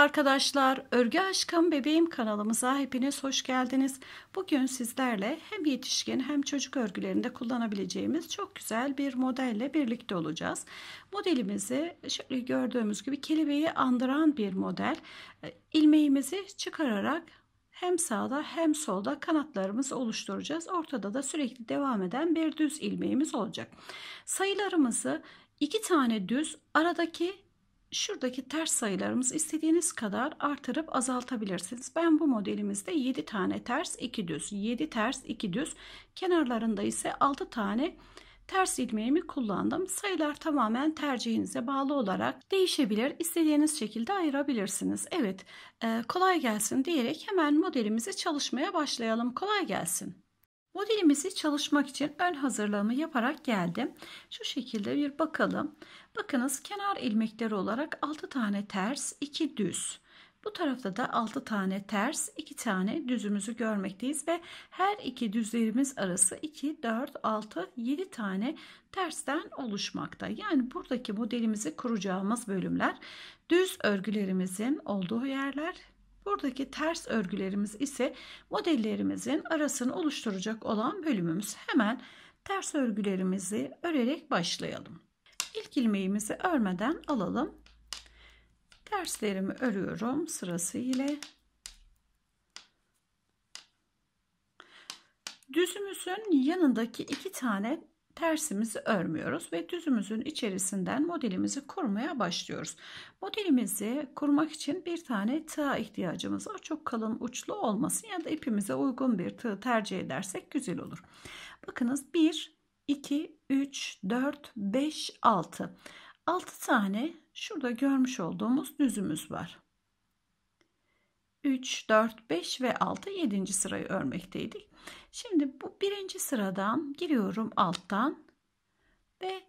arkadaşlar, Örgü Aşkım Bebeğim kanalımıza hepiniz hoş geldiniz. Bugün sizlerle hem yetişkin hem çocuk örgülerinde kullanabileceğimiz çok güzel bir modelle birlikte olacağız. Modelimizi şöyle gördüğümüz gibi kelebeği andıran bir model. E, ilmeğimizi çıkararak hem sağda hem solda kanatlarımız oluşturacağız. Ortada da sürekli devam eden bir düz ilmeğimiz olacak. Sayılarımızı iki tane düz aradaki şuradaki ters sayılarımızı istediğiniz kadar artırıp azaltabilirsiniz. Ben bu modelimizde 7 tane ters 2 düz 7 ters 2 düz kenarlarında ise 6 tane ters ilmeğimi kullandım. Sayılar tamamen tercihinize bağlı olarak değişebilir. İstediğiniz şekilde ayırabilirsiniz. Evet e, kolay gelsin diyerek hemen modelimizi çalışmaya başlayalım. Kolay gelsin. Modelimizi çalışmak için ön hazırlığımı yaparak geldim. Şu şekilde bir bakalım. Bakınız kenar ilmekleri olarak 6 tane ters, 2 düz. Bu tarafta da 6 tane ters, 2 tane düzümüzü görmekteyiz ve her iki düzlerimiz arası 2, 4, 6, 7 tane tersten oluşmakta. Yani buradaki modelimizi kuracağımız bölümler düz örgülerimizin olduğu yerler Buradaki ters örgülerimiz ise modellerimizin arasını oluşturacak olan bölümümüz. Hemen ters örgülerimizi örerek başlayalım. İlk ilmeğimizi örmeden alalım. Terslerimi örüyorum sırası ile. Düzümüzün yanındaki iki tane tersimizi örmüyoruz ve düzümüzün içerisinden modelimizi kurmaya başlıyoruz. Modelimizi kurmak için bir tane tığ ihtiyacımız var. Çok kalın uçlu olmasın ya da ipimize uygun bir tığ tercih edersek güzel olur. Bakınız 1, 2, 3, 4, 5, 6. 6 tane şurada görmüş olduğumuz düzümüz var. 3, 4, 5 ve 6 7. sırayı örmekteydik. Şimdi bu birinci sıradan giriyorum alttan ve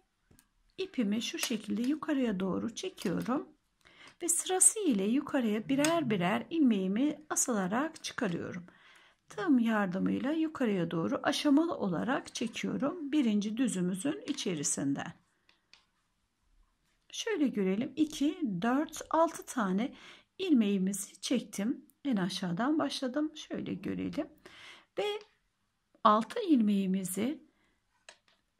ipimi şu şekilde yukarıya doğru çekiyorum ve sırası ile yukarıya birer birer ilmeğimi asılarak çıkarıyorum. Tığım yardımıyla yukarıya doğru aşamalı olarak çekiyorum birinci düzümüzün içerisinden. Şöyle görelim 2, 4, 6 tane ilmeğimizi çektim. En aşağıdan başladım. Şöyle görelim. Ve altı ilmeğimizi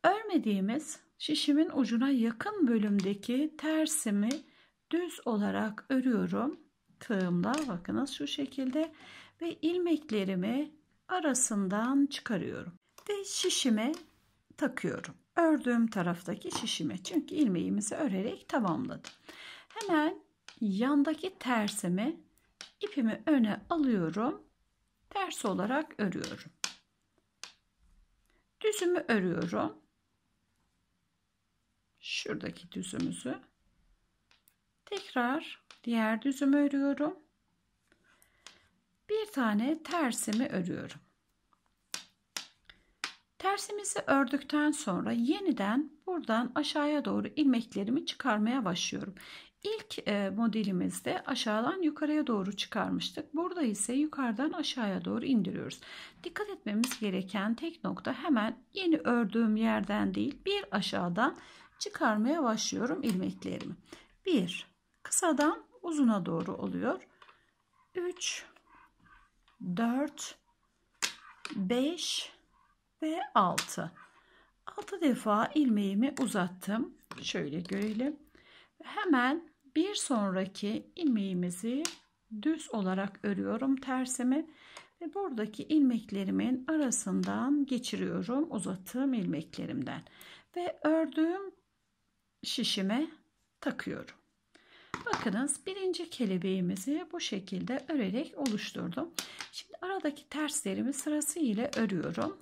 örmediğimiz şişimin ucuna yakın bölümdeki tersimi düz olarak örüyorum. Tığımla bakınız şu şekilde ve ilmeklerimi arasından çıkarıyorum ve şişime takıyorum. Ördüğüm taraftaki şişime çünkü ilmeğimizi örerek tamamladım. Hemen yandaki tersimi ipimi öne alıyorum. Ters olarak örüyorum. Düzümü örüyorum. Şuradaki düzümüzü. Tekrar diğer düzümü örüyorum. Bir tane tersimi örüyorum. Tersimizi ördükten sonra yeniden buradan aşağıya doğru ilmeklerimi çıkarmaya başlıyorum. İlk e, modelimizde aşağıdan yukarıya doğru çıkarmıştık. Burada ise yukarıdan aşağıya doğru indiriyoruz. Dikkat etmemiz gereken tek nokta hemen yeni ördüğüm yerden değil bir aşağıdan çıkarmaya başlıyorum ilmeklerimi. 1 kısadan uzuna doğru oluyor. 3 4 5 ve 6 6 defa ilmeğimi uzattım. Şöyle görelim. Hemen bir sonraki ilmeğimizi düz olarak örüyorum tersimi ve buradaki ilmeklerimin arasından geçiriyorum uzattığım ilmeklerimden ve ördüğüm şişime takıyorum. Bakınız birinci kelebeğimizi bu şekilde örerek oluşturdum. Şimdi aradaki terslerimi sırası ile örüyorum.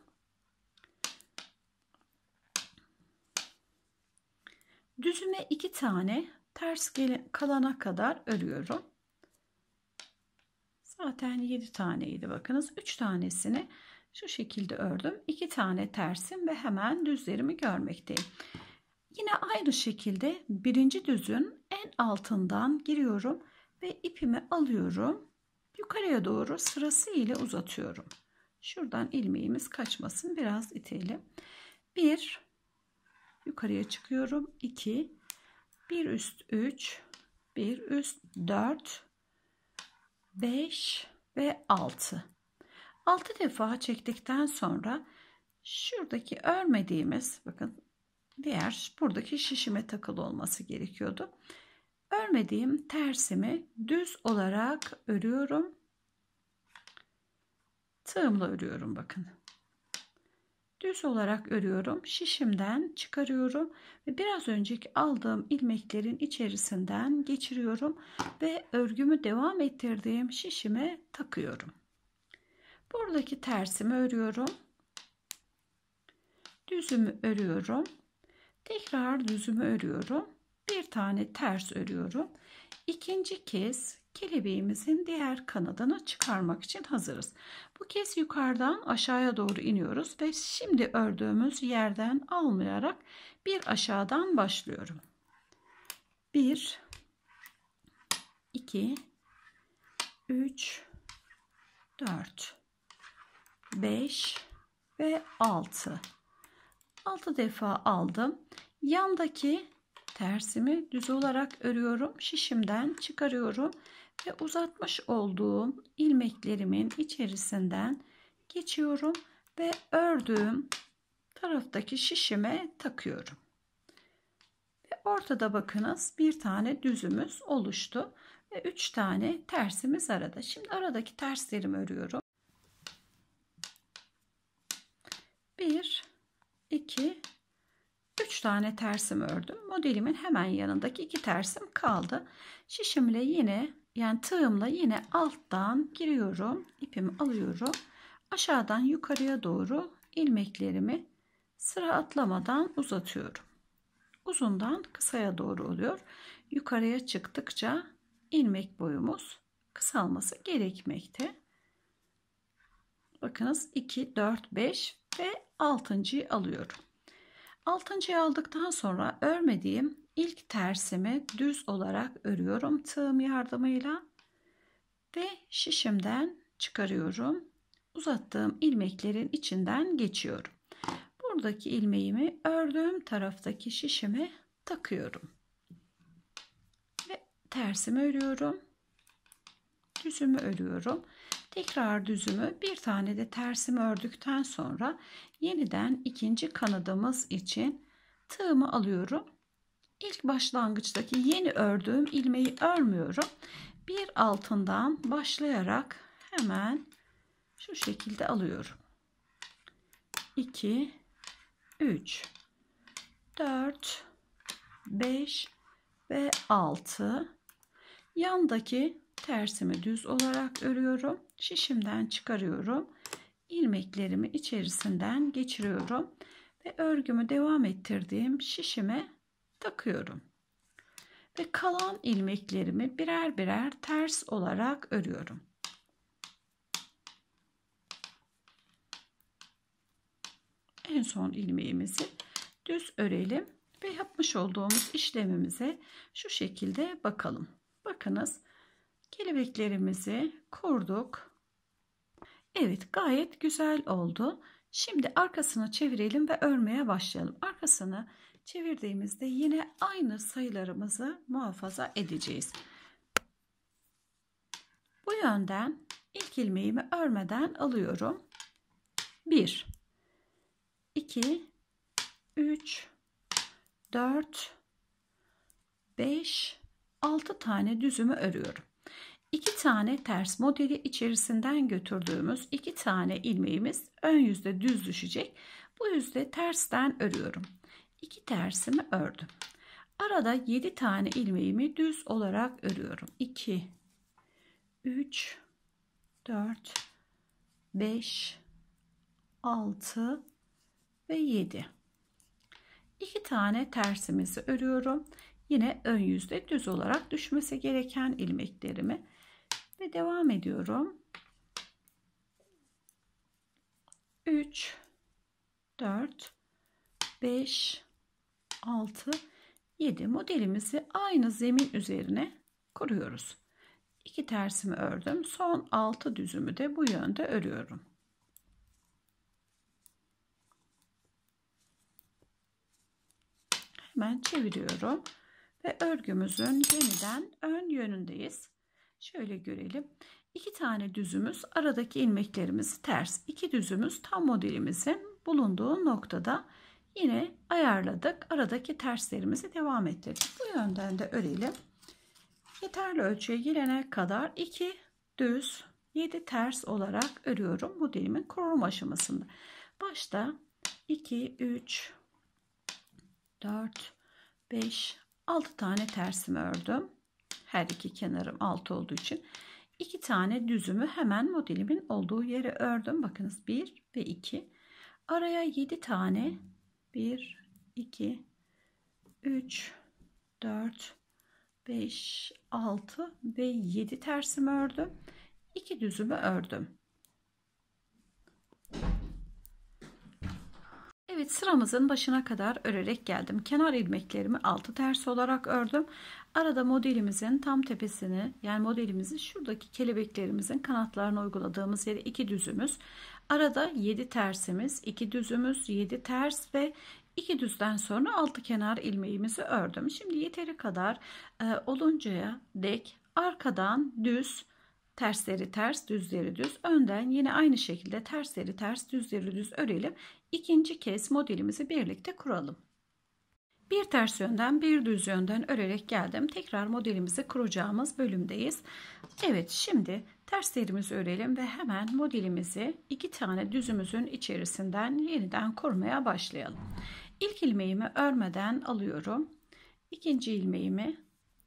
Düzüme iki tane ters gele, kalana kadar örüyorum. Zaten 7 taneydi bakınız. 3 tanesini şu şekilde ördüm. 2 tane tersim ve hemen düzlerimi görmekteyim. Yine aynı şekilde birinci düzün en altından giriyorum ve ipimi alıyorum. Yukarıya doğru sırası ile uzatıyorum. Şuradan ilmeğimiz kaçmasın biraz itelim. 1 yukarıya çıkıyorum. 2 bir üst 3, bir üst 4, 5 ve 6. 6 defa çektikten sonra şuradaki örmediğimiz bakın diğer buradaki şişime takılı olması gerekiyordu. Örmediğim tersimi düz olarak örüyorum. Tığımla örüyorum bakın düz olarak örüyorum. Şişimden çıkarıyorum ve biraz önceki aldığım ilmeklerin içerisinden geçiriyorum ve örgümü devam ettirdiğim şişime takıyorum. Buradaki tersimi örüyorum. Düzümü örüyorum. Tekrar düzümü örüyorum. Bir tane ters örüyorum. İkinci kez kelebeğimizin diğer kanadını çıkarmak için hazırız. Bu kez yukarıdan aşağıya doğru iniyoruz ve şimdi ördüğümüz yerden almayarak bir aşağıdan başlıyorum. 1 2 3 4 5 ve 6 6 defa aldım. Yandaki tersimi düz olarak örüyorum. Şişimden çıkarıyorum ve uzatmış olduğum ilmeklerimin içerisinden geçiyorum ve ördüğüm taraftaki şişime takıyorum. Ve ortada bakınız bir tane düzümüz oluştu ve üç tane tersimiz arada. Şimdi aradaki terslerimi örüyorum. 1 2 3 tane tersim ördüm. Modelimin hemen yanındaki iki tersim kaldı. Şişimle yine yani tığımla yine alttan giriyorum. ipimi alıyorum. Aşağıdan yukarıya doğru ilmeklerimi sıra atlamadan uzatıyorum. Uzundan kısaya doğru oluyor. Yukarıya çıktıkça ilmek boyumuz kısalması gerekmekte. Bakınız 2, 4, 5 ve 6. alıyorum. 6. aldıktan sonra örmediğim ilk tersimi düz olarak örüyorum tığım yardımıyla ve şişimden çıkarıyorum. Uzattığım ilmeklerin içinden geçiyorum. Buradaki ilmeğimi ördüğüm taraftaki şişime takıyorum. Ve tersimi örüyorum. Düzümü örüyorum. Tekrar düzümü bir tane de tersimi ördükten sonra yeniden ikinci kanadımız için tığımı alıyorum ilk başlangıçtaki yeni ördüğüm ilmeği örmüyorum. Bir altından başlayarak hemen şu şekilde alıyorum. 2 3 4 5 ve 6 yandaki tersimi düz olarak örüyorum. Şişimden çıkarıyorum. ilmeklerimi içerisinden geçiriyorum ve örgümü devam ettirdiğim şişime takıyorum. Ve kalan ilmeklerimi birer birer ters olarak örüyorum. En son ilmeğimizi düz örelim ve yapmış olduğumuz işlemimize şu şekilde bakalım. Bakınız kelebeklerimizi kurduk. Evet gayet güzel oldu. Şimdi arkasını çevirelim ve örmeye başlayalım. Arkasını çevirdiğimizde yine aynı sayılarımızı muhafaza edeceğiz. Bu yönden ilk ilmeğimi örmeden alıyorum. 1 2 3 4 5 6 tane düzümü örüyorum. 2 tane ters modeli içerisinden götürdüğümüz 2 tane ilmeğimiz ön yüzde düz düşecek. Bu yüzde tersten örüyorum iki tersimi ördüm. Arada 7 tane ilmeğimi düz olarak örüyorum. 2 3 4 5 6 ve 7. 2 tane tersimizi örüyorum. Yine ön yüzde düz olarak düşmesi gereken ilmeklerimi ve devam ediyorum. 3 4 5 6, 7 modelimizi aynı zemin üzerine kuruyoruz. 2 tersimi ördüm. Son 6 düzümü de bu yönde örüyorum. Hemen çeviriyorum ve örgümüzün yeniden ön yönündeyiz. Şöyle görelim. 2 tane düzümüz aradaki ilmeklerimiz ters. 2 düzümüz tam modelimizin bulunduğu noktada Yine ayarladık. Aradaki terslerimizi devam ettirdik. Bu yönden de örelim. Yeterli ölçüye girene kadar 2 düz 7 ters olarak örüyorum modelimin koruma aşamasında. Başta 2, 3, 4, 5, 6 tane tersimi ördüm. Her iki kenarım 6 olduğu için. 2 tane düzümü hemen modelimin olduğu yere ördüm. Bakınız 1 ve 2. Araya 7 tane 1 2 3 4 5 6 ve 7 tersim ördüm 2 düzümü ördüm Evet sıramızın başına kadar örerek geldim. Kenar ilmeklerimi 6 ters olarak ördüm. Arada modelimizin tam tepesini yani modelimizi şuradaki kelebeklerimizin kanatlarına uyguladığımız yere iki düzümüz Arada 7 tersimiz, 2 düzümüz, 7 ters ve 2 düzden sonra altı kenar ilmeğimizi ördüm. Şimdi yeteri kadar e, oluncaya dek arkadan düz tersleri ters düzleri düz önden yine aynı şekilde tersleri ters düzleri düz örelim. İkinci kez modelimizi birlikte kuralım. Bir ters yönden bir düz yönden örerek geldim. Tekrar modelimizi kuracağımız bölümdeyiz. Evet şimdi terslerimizi örelim ve hemen modelimizi iki tane düzümüzün içerisinden yeniden kurmaya başlayalım. İlk ilmeğimi örmeden alıyorum. İkinci ilmeğimi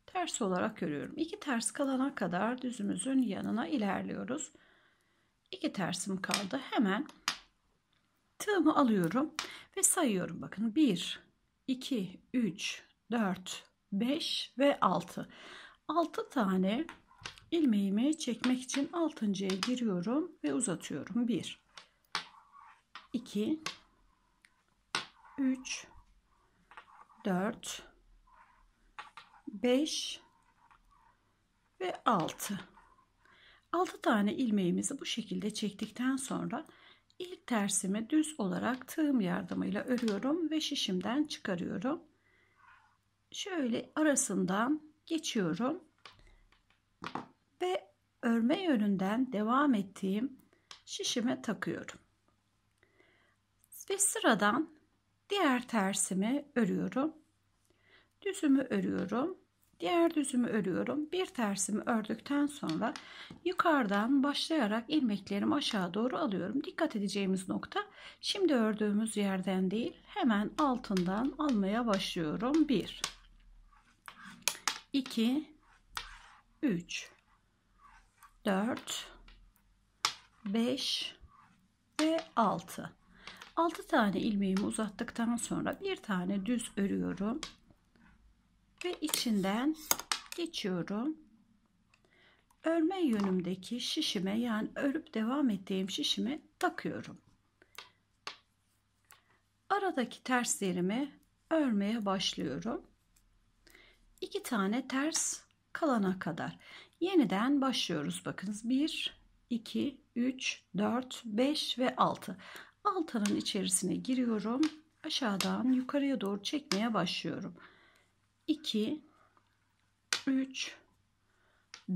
ters olarak örüyorum. İki ters kalana kadar düzümüzün yanına ilerliyoruz. İki tersim kaldı. Hemen tığımı alıyorum ve sayıyorum. Bakın 1 2, 3, 4, 5 ve 6. 6 tane ilmeğimi çekmek için 6.ya giriyorum ve uzatıyorum. 1 2 3 4 5 ve 6. 6 tane ilmeğimizi bu şekilde çektikten sonra İlk tersimi düz olarak tığım yardımıyla örüyorum ve şişimden çıkarıyorum. Şöyle arasından geçiyorum. Ve örme yönünden devam ettiğim şişime takıyorum. Ve sıradan diğer tersimi örüyorum. Düzümü örüyorum. Diğer düzümü örüyorum. Bir tersimi ördükten sonra yukarıdan başlayarak ilmeklerimi aşağı doğru alıyorum. Dikkat edeceğimiz nokta şimdi ördüğümüz yerden değil hemen altından almaya başlıyorum. 1 2 3 4 5 ve 6 6 tane ilmeğimi uzattıktan sonra bir tane düz örüyorum ve içinden geçiyorum. Örme yönümdeki şişime yani örüp devam ettiğim şişime takıyorum. Aradaki terslerimi örmeye başlıyorum. İki tane ters kalana kadar. Yeniden başlıyoruz. Bakınız 1, 2, 3, 4, 5 ve 6. Altanın içerisine giriyorum. Aşağıdan yukarıya doğru çekmeye başlıyorum. 2 3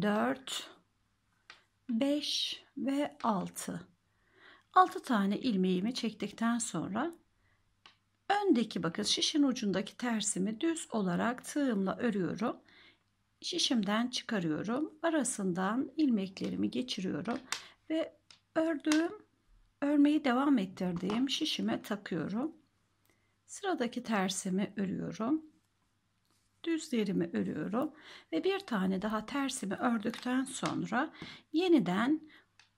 4 5 ve 6 6 tane ilmeğimi çektikten sonra öndeki bakın şişin ucundaki tersimi düz olarak tığımla örüyorum şişimden çıkarıyorum arasından ilmeklerimi geçiriyorum ve ördüğüm örmeyi devam ettirdiğim şişime takıyorum sıradaki tersimi örüyorum Düzlerimi örüyorum ve bir tane daha tersimi ördükten sonra yeniden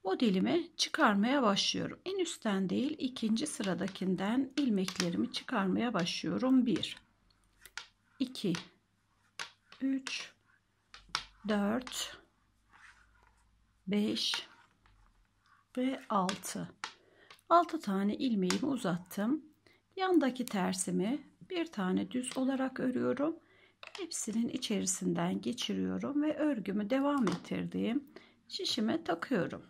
modelimi çıkarmaya başlıyorum. En üstten değil ikinci sıradakinden ilmeklerimi çıkarmaya başlıyorum. 1 2 3 4 5 ve 6 6 tane ilmeğimi uzattım. Yandaki tersimi bir tane düz olarak örüyorum hepsinin içerisinden geçiriyorum ve örgümü devam ettirdiğim şişime takıyorum.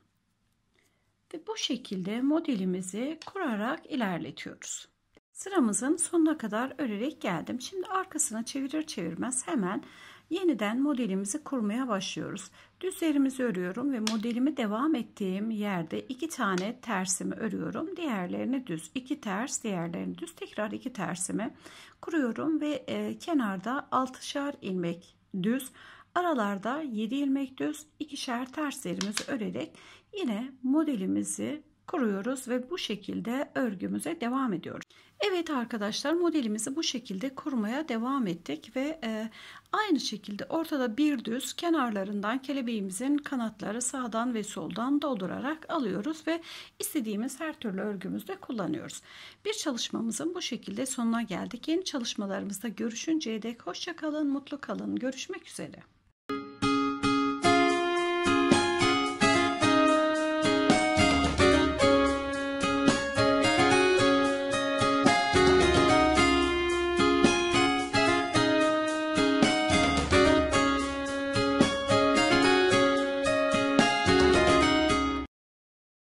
Ve bu şekilde modelimizi kurarak ilerletiyoruz. Sıramızın sonuna kadar örerek geldim. Şimdi arkasına çevirir çevirmez hemen yeniden modelimizi kurmaya başlıyoruz. Düzlerimizi örüyorum ve modelimi devam ettiğim yerde iki tane tersimi örüyorum. Diğerlerini düz, iki ters, diğerlerini düz. Tekrar iki tersimi kuruyorum ve e, kenarda altışar ilmek düz, aralarda 7 ilmek düz, ikişer terslerimizi örerek yine modelimizi kuruyoruz ve bu şekilde örgümüze devam ediyoruz. Evet arkadaşlar modelimizi bu şekilde kurmaya devam ettik ve e, aynı şekilde ortada bir düz kenarlarından kelebeğimizin kanatları sağdan ve soldan doldurarak alıyoruz ve istediğimiz her türlü örgümüzde kullanıyoruz. Bir çalışmamızın bu şekilde sonuna geldik. Yeni çalışmalarımızda görüşünceye dek hoşçakalın, mutlu kalın. Görüşmek üzere.